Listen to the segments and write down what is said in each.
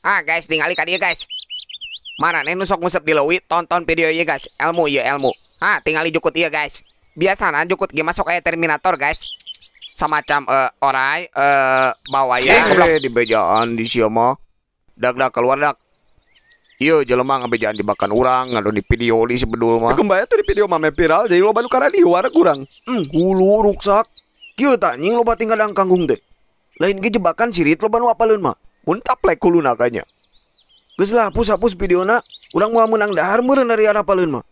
Ah guys, tinggalin ka dia guys. Mana nih nusok nusuk di lowi, tonton video ya guys. Elmu ya elmu. Ah, tinggalin jukut ya guys. Biasa Biasana jukut gimana masuk kayak Terminator guys. Semacam uh, orai uh, eh, bawa ya. Eh, di bejaan di sioma. Dak dak keluar dak. Iya, jelema ngabejaan dimakan orang, ngadu di video di sebedul mah. Kembali tuh di video mah viral, jadi lo baru karena di warna kurang. Hmm, gulu rusak. Kieu tak lo loba tinggal angkanggung deh. Lain ge jebakan sirit lo nu apalun mah untaplek kuluna kanya. Gus lah, hapus hapus video nak, Urang mau menang dahar meureun dari arah paleun mah.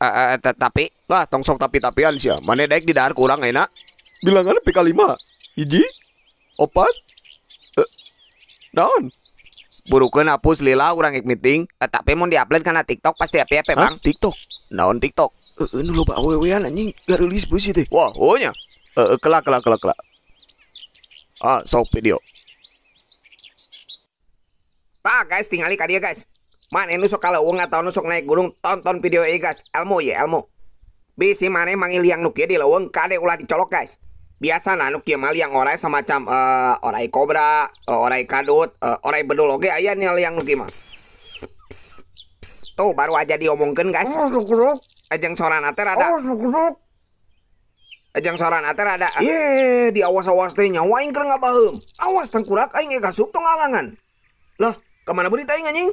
Uh, uh, tapi lah tong sok tapi tapian sih mana dek di dahar kurang enak bilangan pk lima iji, opat uh, naon burukan hapus lila urang ik meeting uh, tapi mau diupload karena tiktok pasti apa apa bang tiktok naon tiktok eh uh, nu loba gak anjing bu sih teh wah ohnya eh uh, kelak kelak kelak kelak ah sok video Ah guys, tinggali kali dia guys. Man, ini sok kalau uang atau nusuk naik gunung, tonton video ini guys. Elmo ya, Elmo. Bisi mana manggil yang nukia ya, di lawang kade ulah dicolok guys. Biasa nah nukia ya, mal yang orai semacam uh, orai kobra, uh, orai kadut, uh, bedul oke ayah nih yang nukia ya, mah. Tuh baru aja diomongkan guys. Ajeng oh, soran ater ada. Ajang oh, soran ater ada. Ye, di awas-awas teh nyawain keur ngabaheum. Awas tengkurak aing kasup tong alangan. Lah, kemana budi tayang anjing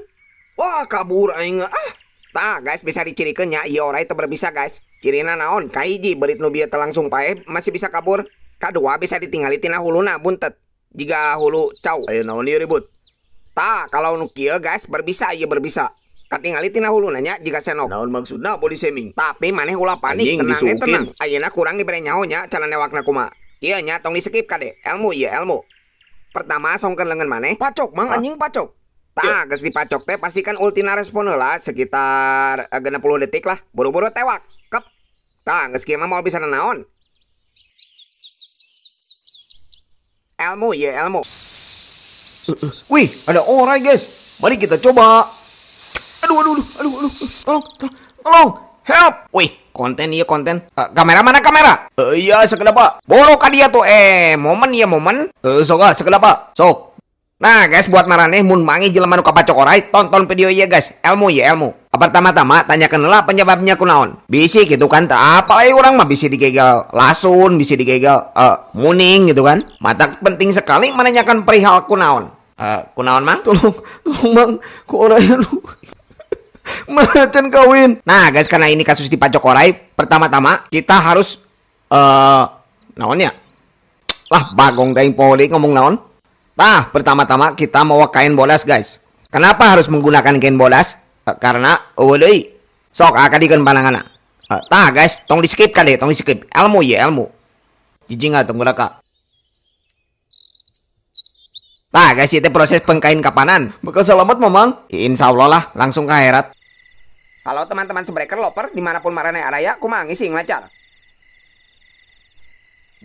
wah kabur aing ah Ta guys bisa dicirikan ya, iya orang itu berbisa guys cirina naon kaiji berit nubia terlangsung pae masih bisa kabur kadua bisa ditinggali tina huluna buntet jika hulu caw ayo naon iya ribut ta kalau nukia guys berbisa iya berbisa katingali tina hulunanya jika senok naon maksudna body shaming tapi mana hula panik tenang eh, tenang ayeuna kurang diberi nyahonya cara newakna kuma. iya nya tong di skip kade Elmu iya elmu pertama songkan lengan mana? pacok mang ah. anjing pacok Iya. guys di dipacok teh pastikan ultina respon lah sekitar 60 eh, detik lah. Buru-buru tewak. Kep. Tak, guys kieu mau bisa nanaon. Elmo ya Elmo. Wih, ada orang guys. Mari kita coba. Aduh, aduh, aduh, aduh, aduh. Tolong, tolong, tolong. Help. Wih, konten iya konten. Uh, kamera mana kamera? Uh, iya sekedapa. Borok dia tuh eh momen ya momen. Uh, sekedap, Pak. Sok. Ah, Nah guys buat maraneh mun mangi jelema nu kapacokorai tonton video ya guys ilmu ya ilmu. Pertama-tama tanyakanlah penyebabnya kunaon. Bisi gitu kan apa lagi orang mah bisi digegal lasun, bisi digegal uh, eh, muning gitu kan. Mata penting sekali menanyakan perihal kunaon. Uh, eh, kunaon mang tolong tolong mang ku anu. lu macan kawin. Nah guys karena ini kasus di Pacokorai pertama-tama kita harus eh uh, naonnya lah bagong daing poli ngomong naon Nah, pertama-tama kita mau kain bolas, guys. Kenapa harus menggunakan kain bolas? Eh, karena woi, oh, Sok akan ikan pandangan. Eh, tah, guys, tong di skip kali, tong di skip. Ilmu ya, ilmu. Jijik nggak tong gerak. Tah, guys, itu proses pengkain kapanan. Bukan selamat, memang, Insya Allah lah, langsung ke akhirat. Halo teman-teman sebreaker loper, dimanapun marane araya, kumangi sih lancar.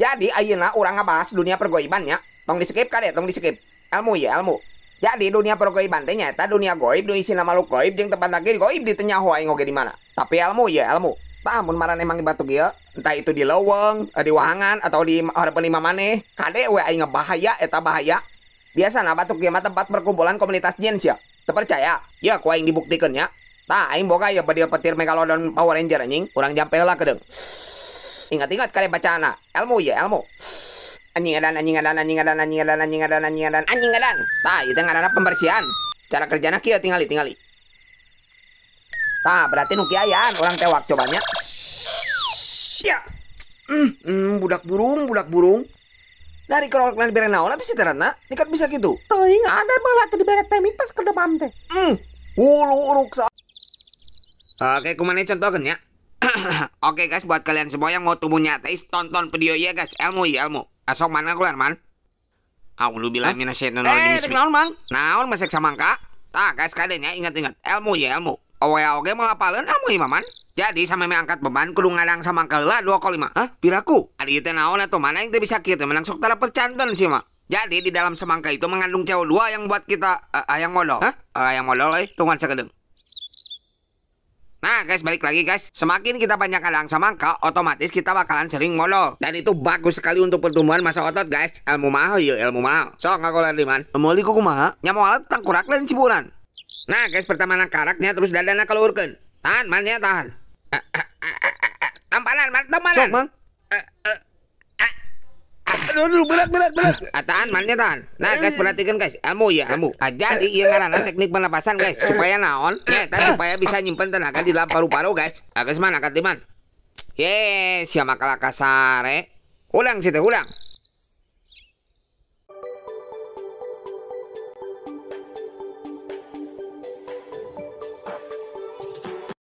Jadi, ayeuna orang ngebahas dunia pergoibannya tong di skip kali ya, tong di skip ilmu ya ilmu jadi dunia pergoiban teh nyata dunia goib dunia isi nama lu goib jeung tempat lagi goib di tengah hoa oge di mana tapi ilmu ya ilmu tamun maran emang di batu gil entah itu di lowong eh, di wahangan atau di harapan lima maneh kade we aing eh, bahaya eta bahaya biasa nah batu gil tempat perkumpulan komunitas jin ya terpercaya ya ku aing dibuktikeun ya. tah aing boga ya badil petir megalodon power ranger anjing kurang jampe lah kedeng ingat-ingat kalian bacana ah. ilmu ya ilmu anjing edan anjing edan anjing edan anjing edan anjing edan anjing edan anjing edan tah itu ngaranna pembersihan cara nak kia tingali tingali tah berarti nu kiayaan orang tewak cobanya ya hmm mm, budak burung budak burung dari kerolak nari bere naon atuh si terana nikat bisa gitu teuing iya, ada malah teu dibere teh mitas ke demam teh hmm hulu uruk sa Oke, kumane contohkan ya. Oke guys, buat kalian semua yang mau tubuhnya ateis, tonton video ya guys, ilmu ya ilmu asok ah, man aku lan man Aku lu bilang mina sih nol Eh, dek naon man? masih sama angka. Tak guys kadenya ingat-ingat ilmu ya ilmu. ya oke mau apa ngapalin ilmu man? Jadi sama mengangkat beban kudu ngadang sama lah dua kali mah. Hah? Piraku. Adi teh naon atau mana yang bisa kita menang sok tara percantan sih mah. Jadi di dalam semangka itu mengandung CO2 yang buat kita uh, ayang modal. Hah? Uh, ayang modal euy, eh? tungan Nah guys balik lagi guys Semakin kita banyak ada angsa mangka Otomatis kita bakalan sering molo. Dan itu bagus sekali untuk pertumbuhan masa otot guys Ilmu mahal yuk ilmu mahal So ngaku kuku Emoli kukumaha Nyamualat tangkurak dan ciburan Nah guys pertama karaknya terus dadana keluarkan Tahan man ya tahan eh, eh, eh, Tampanan man tampanan Sok man aduh berat berat berat. Ataan mannya tan. Nah eh. guys perhatikan guys, ilmu ya ilmu. Eh. Ah, jadi iya karena teknik pernapasan guys eh. supaya naon, ya tadi supaya bisa nyimpen tenaga di dalam paru-paru guys. Agus ah, mana katiman? Yes, siapa kalah kasare? Ulang sih ulang.